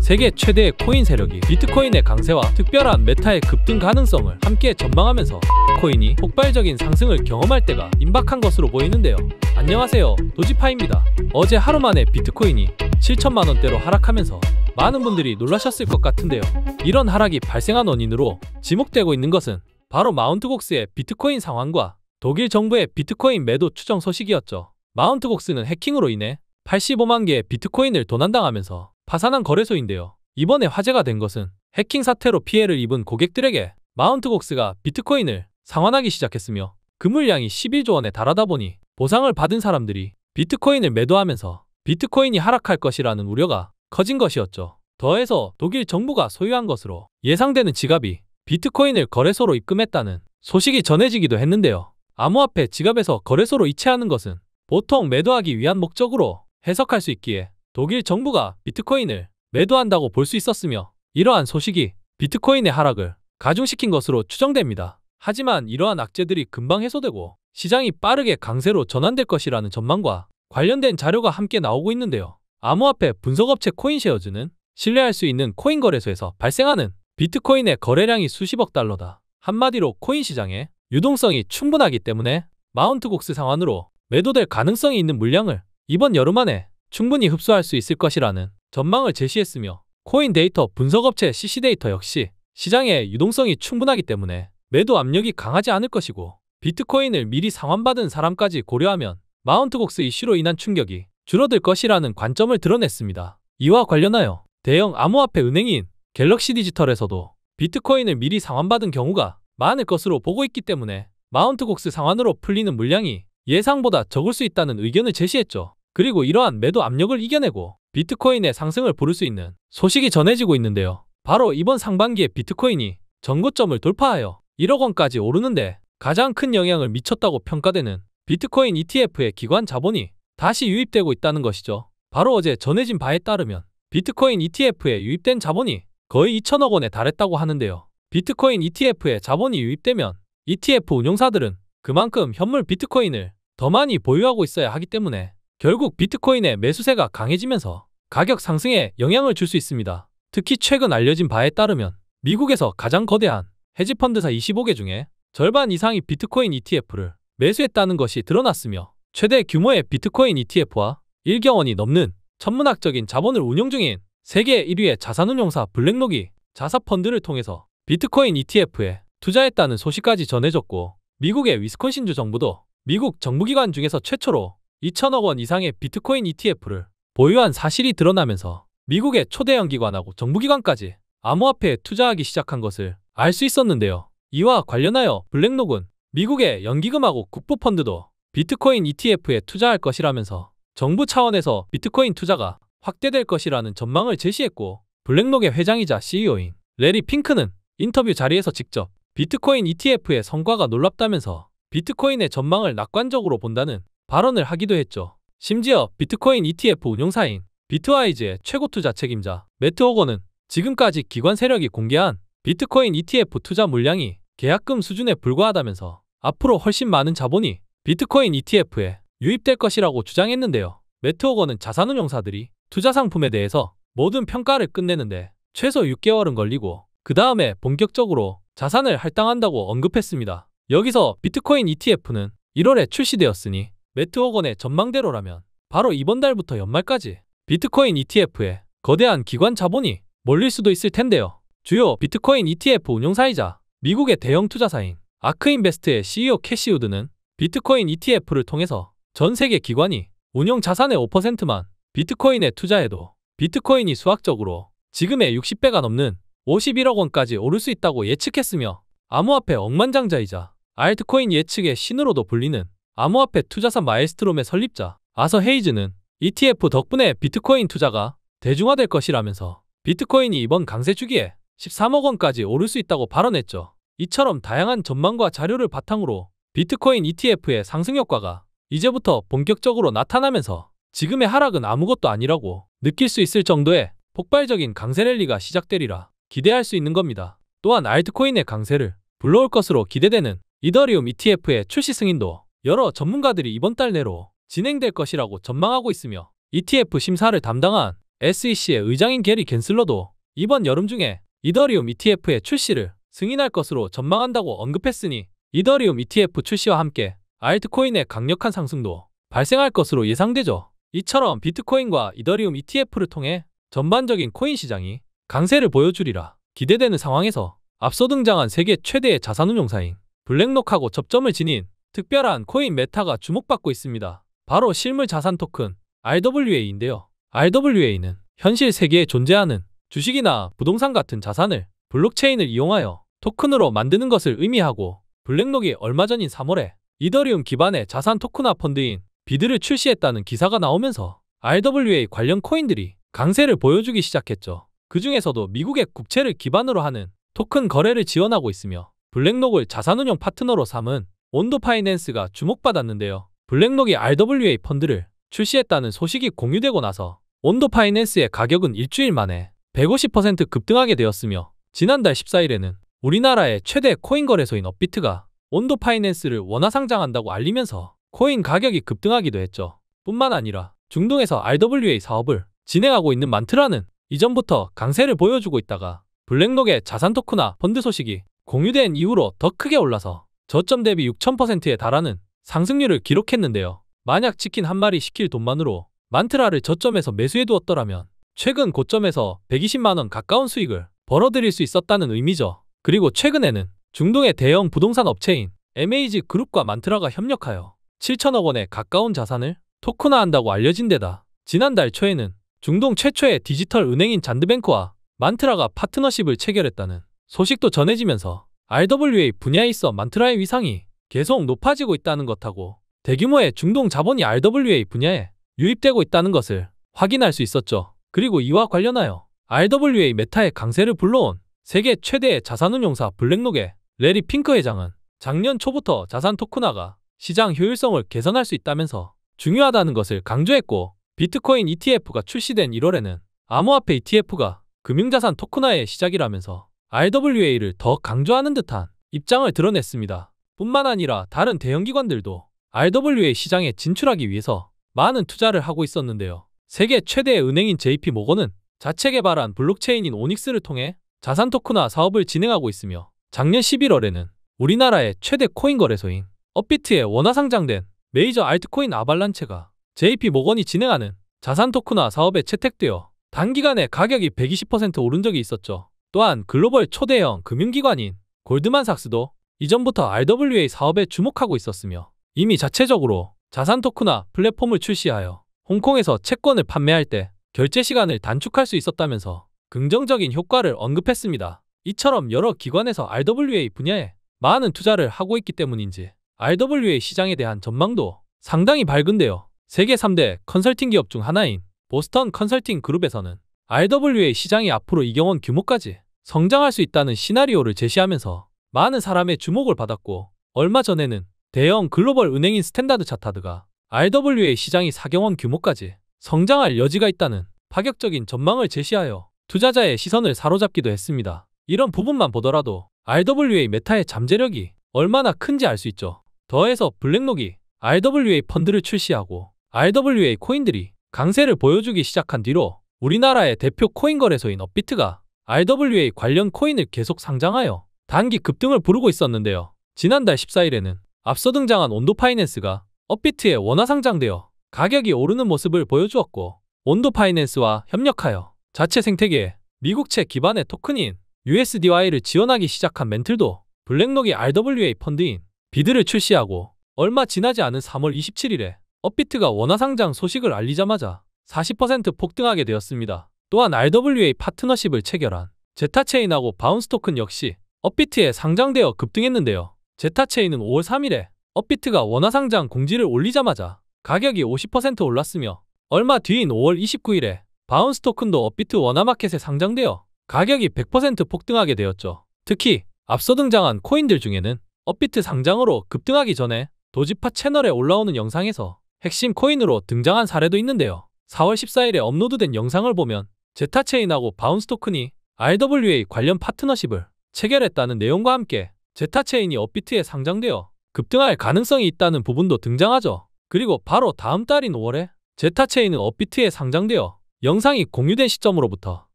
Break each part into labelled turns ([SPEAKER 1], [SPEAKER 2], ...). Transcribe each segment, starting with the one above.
[SPEAKER 1] 세계 최대의 코인 세력이 비트코인의 강세와 특별한 메타의 급등 가능성을 함께 전망하면서 코인이 폭발적인 상승을 경험할 때가 임박한 것으로 보이는데요. 안녕하세요. 도지파입니다. 어제 하루 만에 비트코인이 7천만 원대로 하락하면서 많은 분들이 놀라셨을 것 같은데요. 이런 하락이 발생한 원인으로 지목되고 있는 것은 바로 마운트곡스의 비트코인 상황과 독일 정부의 비트코인 매도 추정 소식이었죠. 마운트곡스는 해킹으로 인해 85만 개의 비트코인을 도난당하면서 파산한 거래소인데요. 이번에 화제가 된 것은 해킹 사태로 피해를 입은 고객들에게 마운트곡스가 비트코인을 상환하기 시작했으며 그물량이 11조 원에 달하다 보니 보상을 받은 사람들이 비트코인을 매도하면서 비트코인이 하락할 것이라는 우려가 커진 것이었죠. 더해서 독일 정부가 소유한 것으로 예상되는 지갑이 비트코인을 거래소로 입금했다는 소식이 전해지기도 했는데요. 암호화폐 지갑에서 거래소로 이체하는 것은 보통 매도하기 위한 목적으로 해석할 수 있기에 독일 정부가 비트코인을 매도한다고 볼 수 있었으며 이러한 소식이 비트코인의 하락을 가중시킨 것으로 추정됩니다. 하지만 이러한 악재들이 금방 해소되고 시장이 빠르게 강세로 전환될 것이라는 전망과 관련된 자료가 함께 나오고 있는데요. 암호화폐 분석업체 코인쉐어즈는 신뢰할 수 있는 코인 거래소에서 발생하는 비트코인의 거래량이 수십억 달러다. 한마디로 코인 시장에 유동성이 충분하기 때문에 마운트 곡스 상환으로 매도될 가능성이 있는 물량을 이번 여름 안에 충분히 흡수할 수 있을 것이라는 전망을 제시했으며 코인 데이터 분석업체 CC데이터 역시 시장의 유동성이 충분하기 때문에 매도 압력이 강하지 않을 것이고 비트코인을 미리 상환받은 사람까지 고려하면 마운트곡스 이슈로 인한 충격이 줄어들 것이라는 관점을 드러냈습니다. 이와 관련하여 대형 암호화폐 은행인 갤럭시 디지털에서도 비트코인을 미리 상환받은 경우가 많을 것으로 보고 있기 때문에 마운트곡스 상환으로 풀리는 물량이 예상보다 적을 수 있다는 의견을 제시했죠. 그리고 이러한 매도 압력을 이겨내고 비트코인의 상승을 부를 수 있는 소식이 전해지고 있는데요. 바로 이번 상반기에 비트코인이 전고점을 돌파하여 1억 원까지 오르는데 가장 큰 영향을 미쳤다고 평가되는 비트코인 ETF의 기관 자본이 다시 유입되고 있다는 것이죠. 바로 어제 전해진 바에 따르면 비트코인 ETF에 유입된 자본이 거의 2천억 원에 달했다고 하는데요. 비트코인 ETF에 자본이 유입되면 ETF 운용사들은 그만큼 현물 비트코인을 더 많이 보유하고 있어야 하기 때문에 결국 비트코인의 매수세가 강해지면서 가격 상승에 영향을 줄 수 있습니다. 특히 최근 알려진 바에 따르면 미국에서 가장 거대한 헤지펀드사 25개 중에 절반 이상이 비트코인 ETF를 매수했다는 것이 드러났으며 최대 규모의 비트코인 ETF와 1경 원이 넘는 천문학적인 자본을 운영 중인 세계 1위의 자산운용사 블랙록이 자사펀드를 통해서 비트코인 ETF에 투자했다는 소식까지 전해졌고 미국의 위스콘신주 정부도 미국 정부기관 중에서 최초로 2천억 원 이상의 비트코인 ETF를 보유한 사실이 드러나면서 미국의 초대형 기관하고 정부기관까지 암호화폐에 투자하기 시작한 것을 알 수 있었는데요. 이와 관련하여 블랙록은 미국의 연기금하고 국부펀드도 비트코인 ETF에 투자할 것이라면서 정부 차원에서 비트코인 투자가 확대될 것이라는 전망을 제시했고 블랙록의 회장이자 CEO인 레리 핑크는 인터뷰 자리에서 직접 비트코인 ETF의 성과가 놀랍다면서 비트코인의 전망을 낙관적으로 본다는 발언을 하기도 했죠. 심지어 비트코인 ETF 운용사인 비트와이즈의 최고 투자 책임자 매트 호건은 지금까지 기관 세력이 공개한 비트코인 ETF 투자 물량이 계약금 수준에 불과하다면서 앞으로 훨씬 많은 자본이 비트코인 ETF에 유입될 것이라고 주장했는데요. 매트 호건은 자산운용사들이 투자 상품에 대해서 모든 평가를 끝내는데 최소 6개월은 걸리고 그 다음에 본격적으로 자산을 할당한다고 언급했습니다. 여기서 비트코인 ETF는 1월에 출시되었으니 매트 워건의 전망대로라면 바로 이번 달부터 연말까지 비트코인 ETF에 거대한 기관 자본이 몰릴 수도 있을 텐데요. 주요 비트코인 ETF 운용사이자 미국의 대형 투자사인 아크인베스트의 CEO 캐시 우드는 비트코인 ETF를 통해서 전 세계 기관이 운용 자산의 5%만 비트코인에 투자해도 비트코인이 수학적으로 지금의 60배가 넘는 51억 원까지 오를 수 있다고 예측했으며 암호화폐 억만장자이자 알트코인 예측의 신으로도 불리는 암호화폐 투자사 마일스트롬의 설립자 아서 헤이즈는 ETF 덕분에 비트코인 투자가 대중화될 것이라면서 비트코인이 이번 강세 주기에 13억 원까지 오를 수 있다고 발언했죠. 이처럼 다양한 전망과 자료를 바탕으로 비트코인 ETF의 상승 효과가 이제부터 본격적으로 나타나면서 지금의 하락은 아무것도 아니라고 느낄 수 있을 정도의 폭발적인 강세 랠리가 시작되리라 기대할 수 있는 겁니다. 또한 알트코인의 강세를 불러올 것으로 기대되는 이더리움 ETF의 출시 승인도 여러 전문가들이 이번 달 내로 진행될 것이라고 전망하고 있으며 ETF 심사를 담당한 SEC의 의장인 게리 겐슬러도 이번 여름 중에 이더리움 ETF의 출시를 승인할 것으로 전망한다고 언급했으니 이더리움 ETF 출시와 함께 알트코인의 강력한 상승도 발생할 것으로 예상되죠. 이처럼 비트코인과 이더리움 ETF를 통해 전반적인 코인 시장이 강세를 보여주리라 기대되는 상황에서 앞서 등장한 세계 최대의 자산운용사인 블랙록하고 접점을 지닌 특별한 코인 메타가 주목받고 있습니다. 바로 실물 자산 토큰 RWA인데요. RWA는 현실 세계에 존재하는 주식이나 부동산 같은 자산을 블록체인을 이용하여 토큰으로 만드는 것을 의미하고 블랙록이 얼마 전인 3월에 이더리움 기반의 자산 토큰화 펀드인 비드를 출시했다는 기사가 나오면서 RWA 관련 코인들이 강세를 보여주기 시작했죠. 그 중에서도 미국의 국채를 기반으로 하는 토큰 거래를 지원하고 있으며 블랙록을 자산운용 파트너로 삼은 온도 파이낸스가 주목받았는데요. 블랙록이 RWA 펀드를 출시했다는 소식이 공유되고 나서 온도 파이낸스의 가격은 일주일 만에 150% 급등하게 되었으며 지난달 14일에는 우리나라의 최대 코인 거래소인 업비트가 온도 파이낸스를 원화 상장한다고 알리면서 코인 가격이 급등하기도 했죠. 뿐만 아니라 중동에서 RWA 사업을 진행하고 있는 만트라는 이전부터 강세를 보여주고 있다가 블랙록의 자산 토크나 펀드 소식이 공유된 이후로 더 크게 올라서 저점 대비 6,000%에 달하는 상승률을 기록했는데요. 만약 치킨 한 마리 시킬 돈만으로 만트라를 저점에서 매수해두었더라면 최근 고점에서 120만원 가까운 수익을 벌어들일 수 있었다는 의미죠. 그리고 최근에는 중동의 대형 부동산 업체인 MAG 그룹과 만트라가 협력하여 7천억 원에 가까운 자산을 토크나한다고 알려진 데다 지난달 초에는 중동 최초의 디지털 은행인 잔드뱅크와 만트라가 파트너십을 체결했다는 소식도 전해지면서 RWA 분야에 있어 만트라의 위상이 계속 높아지고 있다는 것하고 대규모의 중동 자본이 RWA 분야에 유입되고 있다는 것을 확인할 수 있었죠. 그리고 이와 관련하여 RWA 메타의 강세를 불러온 세계 최대의 자산운용사 블랙록의 레리 핑크 회장은 작년 초부터 자산 토크나가 시장 효율성을 개선할 수 있다면서 중요하다는 것을 강조했고 비트코인 ETF가 출시된 1월에는 암호화폐 ETF가 금융자산 토크나의 시작이라면서 RWA를 더 강조하는 듯한 입장을 드러냈습니다. 뿐만 아니라 다른 대형기관들도 RWA 시장에 진출하기 위해서 많은 투자를 하고 있었는데요. 세계 최대의 은행인 JP 모건은 자체 개발한 블록체인인 오닉스를 통해 자산 토크나 사업을 진행하고 있으며 작년 11월에는 우리나라의 최대 코인 거래소인 업비트에 원화 상장된 메이저 알트코인 아발란체가 JP 모건이 진행하는 자산 토크나 사업에 채택되어 단기간에 가격이 120% 오른 적이 있었죠. 또한 글로벌 초대형 금융기관인 골드만삭스도 이전부터 RWA 사업에 주목하고 있었으며 이미 자체적으로 자산 토크나 플랫폼을 출시하여 홍콩에서 채권을 판매할 때 결제 시간을 단축할 수 있었다면서 긍정적인 효과를 언급했습니다. 이처럼 여러 기관에서 RWA 분야에 많은 투자를 하고 있기 때문인지 RWA 시장에 대한 전망도 상당히 밝은데요. 세계 3대 컨설팅 기업 중 하나인 보스턴 컨설팅 그룹에서는 RWA 시장이 앞으로 이경원 규모까지 성장할 수 있다는 시나리오를 제시하면서 많은 사람의 주목을 받았고 얼마 전에는 대형 글로벌 은행인 스탠다드 차타드가 RWA 시장이 사경원 규모까지 성장할 여지가 있다는 파격적인 전망을 제시하여 투자자의 시선을 사로잡기도 했습니다. 이런 부분만 보더라도 RWA 메타의 잠재력이 얼마나 큰지 알 수 있죠. 더해서 블랙록이 RWA 펀드를 출시하고 RWA 코인들이 강세를 보여주기 시작한 뒤로 우리나라의 대표 코인 거래소인 업비트가 RWA 관련 코인을 계속 상장하여 단기 급등을 부르고 있었는데요. 지난달 14일에는 앞서 등장한 온도 파이낸스가 업비트에 원화 상장되어 가격이 오르는 모습을 보여주었고 온도 파이낸스와 협력하여 자체 생태계에 미국채 기반의 토큰인 USDY를 지원하기 시작한 멘틀도 블랙록이 RWA 펀드인 비드를 출시하고 얼마 지나지 않은 3월 27일에 업비트가 원화 상장 소식을 알리자마자 40% 폭등하게 되었습니다. 또한 RWA 파트너십을 체결한 제타체인하고 바운스 토큰 역시 업비트에 상장되어 급등했는데요. 제타체인은 5월 3일에 업비트가 원화 상장 공지를 올리자마자 가격이 50% 올랐으며 얼마 뒤인 5월 29일에 바운스 토큰도 업비트 원화 마켓에 상장되어 가격이 100% 폭등하게 되었죠. 특히 앞서 등장한 코인들 중에는 업비트 상장으로 급등하기 전에 도지파 채널에 올라오는 영상에서 핵심 코인으로 등장한 사례도 있는데요. 4월 14일에 업로드된 영상을 보면 제타체인하고 바운스 토큰이 RWA 관련 파트너십을 체결했다는 내용과 함께 제타체인이 업비트에 상장되어 급등할 가능성이 있다는 부분도 등장하죠. 그리고 바로 다음 달인 5월에 제타체인은 업비트에 상장되어 영상이 공유된 시점으로부터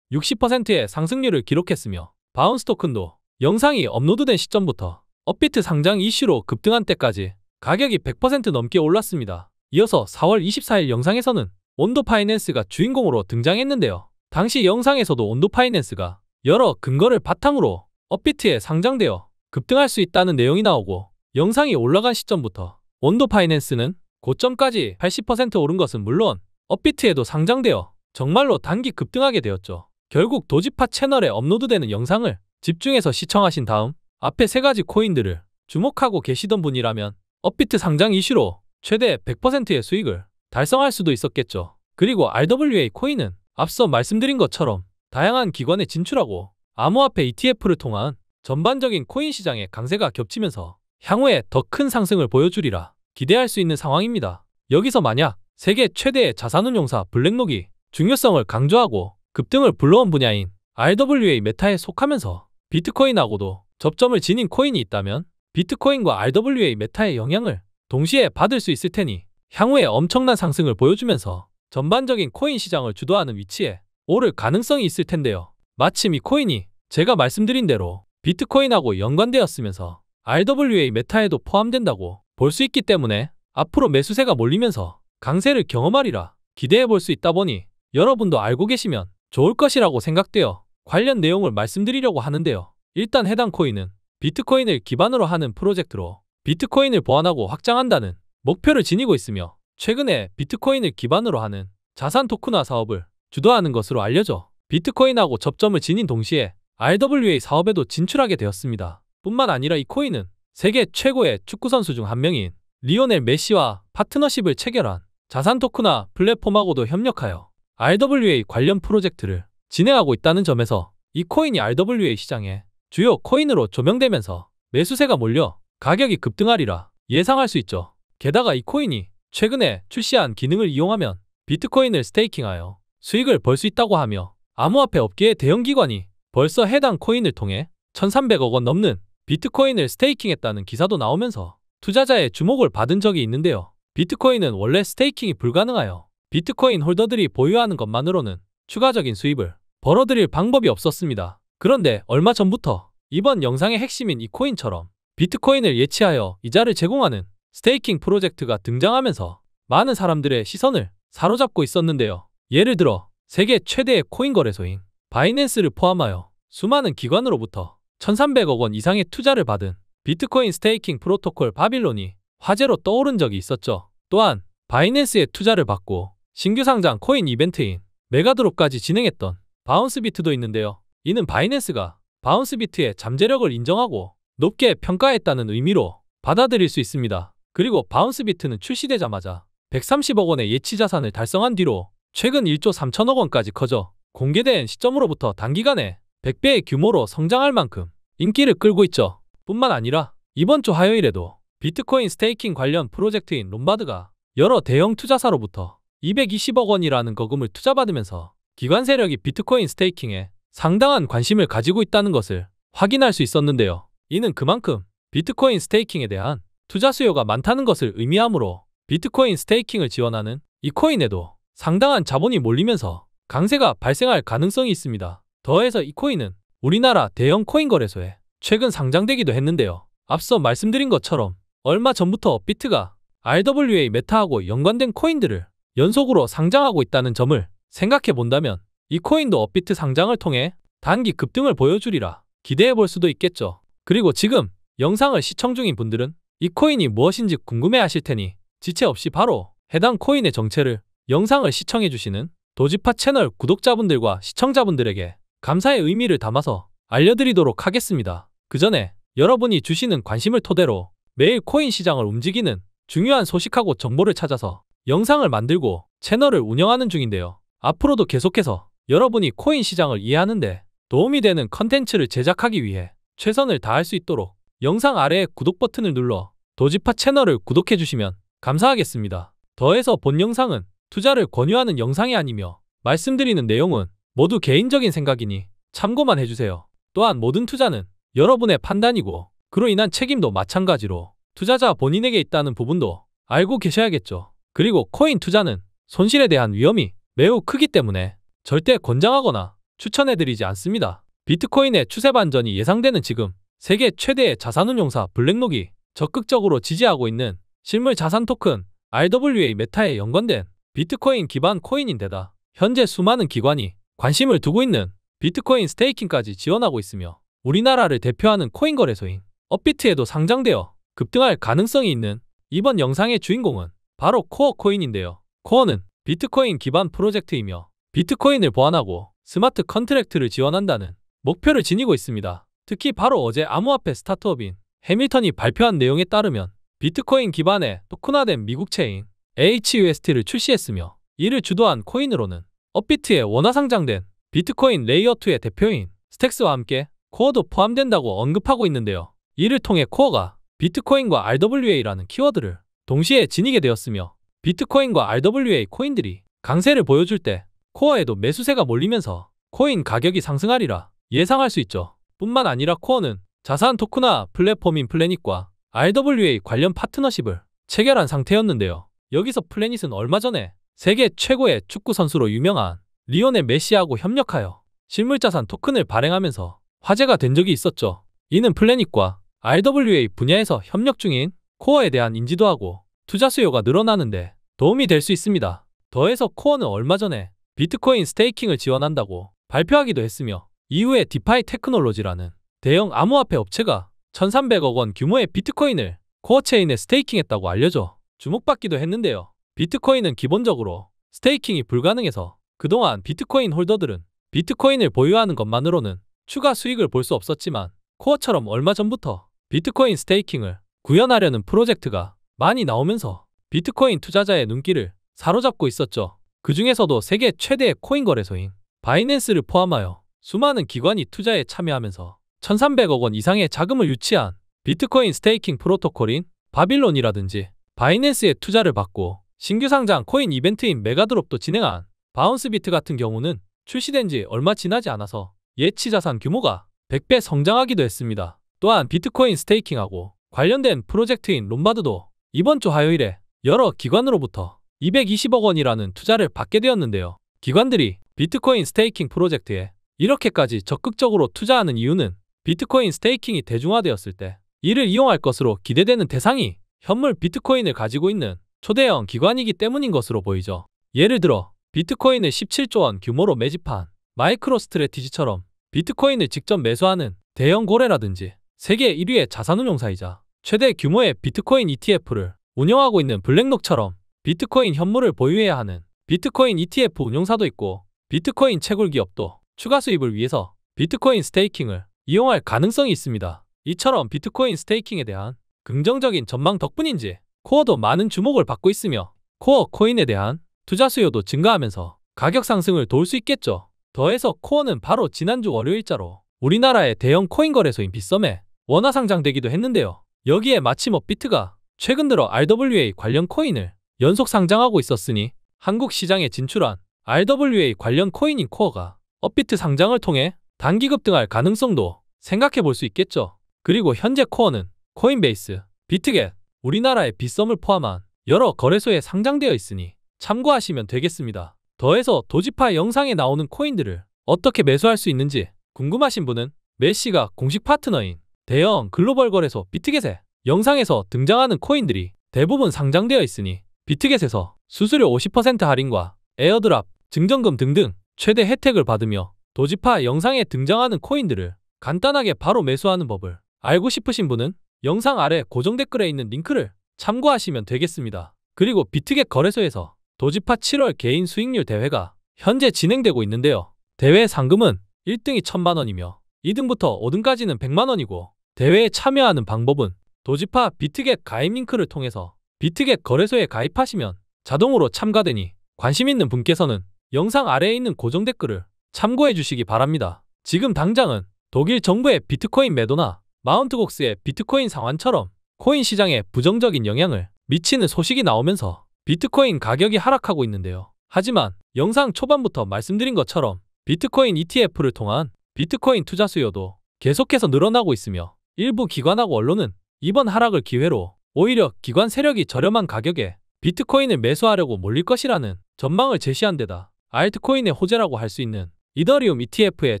[SPEAKER 1] 60%의 상승률을 기록했으며 바운스 토큰도 영상이 업로드된 시점부터 업비트 상장 이슈로 급등한 때까지 가격이 100% 넘게 올랐습니다. 이어서 4월 24일 영상에서는 온도파이낸스가 주인공으로 등장했는데요. 당시 영상에서도 온도파이낸스가 여러 근거를 바탕으로 업비트에 상장되어 급등할 수 있다는 내용이 나오고 영상이 올라간 시점부터 온도파이낸스는 고점까지 80% 오른 것은 물론 업비트에도 상장되어 정말로 단기 급등하게 되었죠. 결국 도지파 채널에 업로드되는 영상을 집중해서 시청하신 다음 앞에 세 가지 코인들을 주목하고 계시던 분이라면 업비트 상장 이슈로 최대 100%의 수익을 달성할 수도 있었겠죠. 그리고 RWA 코인은 앞서 말씀드린 것처럼 다양한 기관에 진출하고 암호화폐 ETF를 통한 전반적인 코인 시장의 강세가 겹치면서 향후에 더 큰 상승을 보여주리라 기대할 수 있는 상황입니다. 여기서 만약 세계 최대의 자산운용사 블랙록이 중요성을 강조하고 급등을 불러온 분야인 RWA 메타에 속하면서 비트코인하고도 접점을 지닌 코인이 있다면 비트코인과 RWA 메타의 영향을 동시에 받을 수 있을 테니 향후에 엄청난 상승을 보여주면서 전반적인 코인 시장을 주도하는 위치에 오를 가능성이 있을 텐데요. 마침 이 코인이 제가 말씀드린 대로 비트코인하고 연관되었으면서 RWA 메타에도 포함된다고 볼 수 있기 때문에 앞으로 매수세가 몰리면서 강세를 경험하리라 기대해 볼 수 있다 보니 여러분도 알고 계시면 좋을 것이라고 생각되어 관련 내용을 말씀드리려고 하는데요. 일단 해당 코인은 비트코인을 기반으로 하는 프로젝트로 비트코인을 보완하고 확장한다는 목표를 지니고 있으며 최근에 비트코인을 기반으로 하는 자산 토큰화 사업을 주도하는 것으로 알려져 비트코인하고 접점을 지닌 동시에 RWA 사업에도 진출하게 되었습니다. 뿐만 아니라 이 코인은 세계 최고의 축구선수 중 한 명인 리오넬 메시와 파트너십을 체결한 자산 토크나 플랫폼하고도 협력하여 RWA 관련 프로젝트를 진행하고 있다는 점에서 이 코인이 RWA 시장의 주요 코인으로 조명되면서 매수세가 몰려 가격이 급등하리라 예상할 수 있죠. 게다가 이 코인이 최근에 출시한 기능을 이용하면 비트코인을 스테이킹하여 수익을 벌 수 있다고 하며 암호화폐 업계의 대형기관이 벌써 해당 코인을 통해 1,300억 원 넘는 비트코인을 스테이킹했다는 기사도 나오면서 투자자의 주목을 받은 적이 있는데요. 비트코인은 원래 스테이킹이 불가능하여 비트코인 홀더들이 보유하는 것만으로는 추가적인 수입을 벌어들일 방법이 없었습니다. 그런데 얼마 전부터 이번 영상의 핵심인 이 코인처럼 비트코인을 예치하여 이자를 제공하는 스테이킹 프로젝트가 등장하면서 많은 사람들의 시선을 사로잡고 있었는데요. 예를 들어 세계 최대의 코인 거래소인 바이낸스를 포함하여 수많은 기관으로부터 1300억 원 이상의 투자를 받은 비트코인 스테이킹 프로토콜 바빌론이 화제로 떠오른 적이 있었죠. 또한 바이낸스에 투자를 받고 신규 상장 코인 이벤트인 메가드롭까지 진행했던 바운스비트도 있는데요. 이는 바이낸스가 바운스비트의 잠재력을 인정하고 높게 평가했다는 의미로 받아들일 수 있습니다. 그리고 바운스 비트는 출시되자마자 130억 원의 예치 자산을 달성한 뒤로 최근 1조 3천억 원까지 커져 공개된 시점으로부터 단기간에 100배의 규모로 성장할 만큼 인기를 끌고 있죠. 뿐만 아니라 이번 주 화요일에도 비트코인 스테이킹 관련 프로젝트인 롬바드가 여러 대형 투자사로부터 220억 원이라는 거금을 투자받으면서 기관 세력이 비트코인 스테이킹에 상당한 관심을 가지고 있다는 것을 확인할 수 있었는데요. 이는 그만큼 비트코인 스테이킹에 대한 투자 수요가 많다는 것을 의미하므로 비트코인 스테이킹을 지원하는 이 코인에도 상당한 자본이 몰리면서 강세가 발생할 가능성이 있습니다. 더해서 이 코인은 우리나라 대형 코인 거래소에 최근 상장되기도 했는데요. 앞서 말씀드린 것처럼 얼마 전부터 비트가 RWA 메타하고 연관된 코인들을 연속으로 상장하고 있다는 점을 생각해 본다면 이 코인도 업비트 상장을 통해 단기 급등을 보여주리라 기대해 볼 수도 있겠죠. 그리고 지금 영상을 시청 중인 분들은 이 코인이 무엇인지 궁금해하실 테니 지체 없이 바로 해당 코인의 정체를 영상을 시청해주시는 도지파 채널 구독자분들과 시청자분들에게 감사의 의미를 담아서 알려드리도록 하겠습니다. 그 전에 여러분이 주시는 관심을 토대로 매일 코인 시장을 움직이는 중요한 소식하고 정보를 찾아서 영상을 만들고 채널을 운영하는 중인데요. 앞으로도 계속해서 여러분이 코인 시장을 이해하는데 도움이 되는 컨텐츠를 제작하기 위해 최선을 다할 수 있도록 영상 아래 구독 버튼을 눌러 도지파 채널을 구독해주시면 감사하겠습니다. 더해서 본 영상은 투자를 권유하는 영상이 아니며 말씀드리는 내용은 모두 개인적인 생각이니 참고만 해주세요. 또한 모든 투자는 여러분의 판단이고 그로 인한 책임도 마찬가지로 투자자 본인에게 있다는 부분도 알고 계셔야겠죠. 그리고 코인 투자는 손실에 대한 위험이 매우 크기 때문에 절대 권장하거나 추천해드리지 않습니다. 비트코인의 추세 반전이 예상되는 지금 세계 최대의 자산운용사 블랙록이 적극적으로 지지하고 있는 실물 자산 토큰 RWA 메타에 연관된 비트코인 기반 코인인데다 현재 수많은 기관이 관심을 두고 있는 비트코인 스테이킹까지 지원하고 있으며 우리나라를 대표하는 코인 거래소인 업비트에도 상장되어 급등할 가능성이 있는 이번 영상의 주인공은 바로 코어 코인인데요. 코어는 비트코인 기반 프로젝트이며 비트코인을 보완하고 스마트 컨트랙트를 지원한다는 목표를 지니고 있습니다. 특히 바로 어제 암호화폐 스타트업인 해밀턴이 발표한 내용에 따르면 비트코인 기반의 토큰화된 미국 체인 HUST를 출시했으며 이를 주도한 코인으로는 업비트에 원화 상장된 비트코인 레이어2의 대표인 스택스와 함께 코어도 포함된다고 언급하고 있는데요. 이를 통해 코어가 비트코인과 RWA라는 키워드를 동시에 지니게 되었으며 비트코인과 RWA 코인들이 강세를 보여줄 때 코어에도 매수세가 몰리면서 코인 가격이 상승하리라 예상할 수 있죠. 뿐만 아니라 코어는 자산 토크나 플랫폼인 플래닛과 RWA 관련 파트너십을 체결한 상태였는데요. 여기서 플래닛은 얼마 전에 세계 최고의 축구 선수로 유명한 리오넬 메시하고 협력하여 실물자산 토큰을 발행하면서 화제가 된 적이 있었죠. 이는 플래닛과 RWA 분야에서 협력 중인 코어에 대한 인지도 하고 투자 수요가 늘어나는데 도움이 될 수 있습니다. 더해서 코어는 얼마 전에 비트코인 스테이킹을 지원한다고 발표하기도 했으며 이후에 디파이 테크놀로지라는 대형 암호화폐 업체가 1,300억 원 규모의 비트코인을 코어체인에 스테이킹했다고 알려져 주목받기도 했는데요. 비트코인은 기본적으로 스테이킹이 불가능해서 그동안 비트코인 홀더들은 비트코인을 보유하는 것만으로는 추가 수익을 볼 수 없었지만 코어처럼 얼마 전부터 비트코인 스테이킹을 구현하려는 프로젝트가 많이 나오면서 비트코인 투자자의 눈길을 사로잡고 있었죠. 그 중에서도 세계 최대의 코인 거래소인 바이낸스를 포함하여 수많은 기관이 투자에 참여하면서 1,300억 원 이상의 자금을 유치한 비트코인 스테이킹 프로토콜인 바빌론이라든지 바이낸스에 투자를 받고 신규 상장 코인 이벤트인 메가드롭도 진행한 바운스비트 같은 경우는 출시된 지 얼마 지나지 않아서 예치 자산 규모가 100배 성장하기도 했습니다. 또한 비트코인 스테이킹하고 관련된 프로젝트인 롬바드도 이번 주 화요일에 여러 기관으로부터 220억 원이라는 투자를 받게 되었는데요. 기관들이 비트코인 스테이킹 프로젝트에 이렇게까지 적극적으로 투자하는 이유는 비트코인 스테이킹이 대중화되었을 때 이를 이용할 것으로 기대되는 대상이 현물 비트코인을 가지고 있는 초대형 기관이기 때문인 것으로 보이죠. 예를 들어 비트코인을 17조 원 규모로 매집한 마이크로 스트레티지처럼 비트코인을 직접 매수하는 대형 고래라든지 세계 1위의 자산운용사이자 최대 규모의 비트코인 ETF를 운영하고 있는 블랙록처럼 비트코인 현물을 보유해야 하는 비트코인 ETF 운용사도 있고 비트코인 채굴 기업도 추가 수입을 위해서 비트코인 스테이킹을 이용할 가능성이 있습니다. 이처럼 비트코인 스테이킹에 대한 긍정적인 전망 덕분인지 코어도 많은 주목을 받고 있으며 코어 코인에 대한 투자 수요도 증가하면서 가격 상승을 도울 수 있겠죠. 더해서 코어는 바로 지난주 월요일자로 우리나라의 대형 코인 거래소인 빗썸에 원화 상장되기도 했는데요. 여기에 마침 업비트가 최근 들어 RWA 관련 코인을 연속 상장하고 있었으니 한국 시장에 진출한 RWA 관련 코인인 코어가 업비트 상장을 통해 단기급 등할 가능성도 생각해 볼 수 있겠죠. 그리고 현재 코어는 코인베이스, 비트겟, 우리나라의 빗썸을 포함한 여러 거래소에 상장되어 있으니 참고하시면 되겠습니다. 더해서 도지파 영상에 나오는 코인들을 어떻게 매수할 수 있는지 궁금하신 분은 메시가 공식 파트너인 대형 글로벌 거래소 비트겟에 영상에서 등장하는 코인들이 대부분 상장되어 있으니 비트겟에서 수수료 50% 할인과 에어드랍, 증정금 등등 최대 혜택을 받으며 도지파 영상에 등장하는 코인들을 간단하게 바로 매수하는 법을 알고 싶으신 분은 영상 아래 고정 댓글에 있는 링크를 참고하시면 되겠습니다. 그리고 비트겟 거래소에서 도지파 7월 개인 수익률 대회가 현재 진행되고 있는데요. 대회 상금은 1등이 1천만 원이며 2등부터 5등까지는 100만 원이고 대회에 참여하는 방법은 도지파 비트겟 가입 링크를 통해서 비트겟 거래소에 가입하시면 자동으로 참가되니 관심 있는 분께서는 영상 아래에 있는 고정 댓글을 참고해 주시기 바랍니다. 지금 당장은 독일 정부의 비트코인 매도나 마운트곡스의 비트코인 상환처럼 코인 시장에 부정적인 영향을 미치는 소식이 나오면서 비트코인 가격이 하락하고 있는데요. 하지만 영상 초반부터 말씀드린 것처럼 비트코인 ETF를 통한 비트코인 투자 수요도 계속해서 늘어나고 있으며 일부 기관하고 언론은 이번 하락을 기회로 오히려 기관 세력이 저렴한 가격에 비트코인을 매수하려고 몰릴 것이라는 전망을 제시한 데다 알트코인의 호재라고 할 수 있는 이더리움 ETF의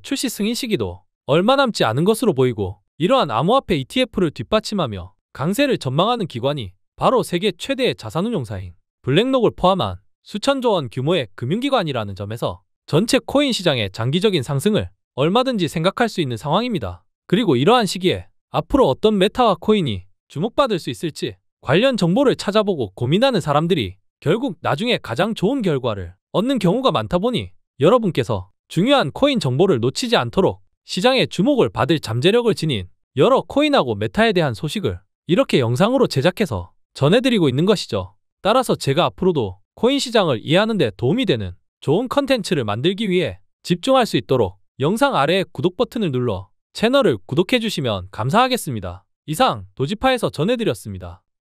[SPEAKER 1] 출시 승인 시기도 얼마 남지 않은 것으로 보이고 이러한 암호화폐 ETF를 뒷받침하며 강세를 전망하는 기관이 바로 세계 최대의 자산운용사인 블랙록을 포함한 수천조 원 규모의 금융기관이라는 점에서 전체 코인 시장의 장기적인 상승을 얼마든지 생각할 수 있는 상황입니다. 그리고 이러한 시기에 앞으로 어떤 메타와 코인이 주목받을 수 있을지 관련 정보를 찾아보고 고민하는 사람들이 결국 나중에 가장 좋은 결과를 얻는 경우가 많다 보니 여러분께서 중요한 코인 정보를 놓치지 않도록 시장의 주목을 받을 잠재력을 지닌 여러 코인하고 메타에 대한 소식을 이렇게 영상으로 제작해서 전해드리고 있는 것이죠. 따라서 제가 앞으로도 코인 시장을 이해하는 데 도움이 되는 좋은 컨텐츠를 만들기 위해 집중할 수 있도록 영상 아래의 구독 버튼을 눌러 채널을 구독해 주시면 감사하겠습니다. 이상 도지파에서 전해드렸습니다.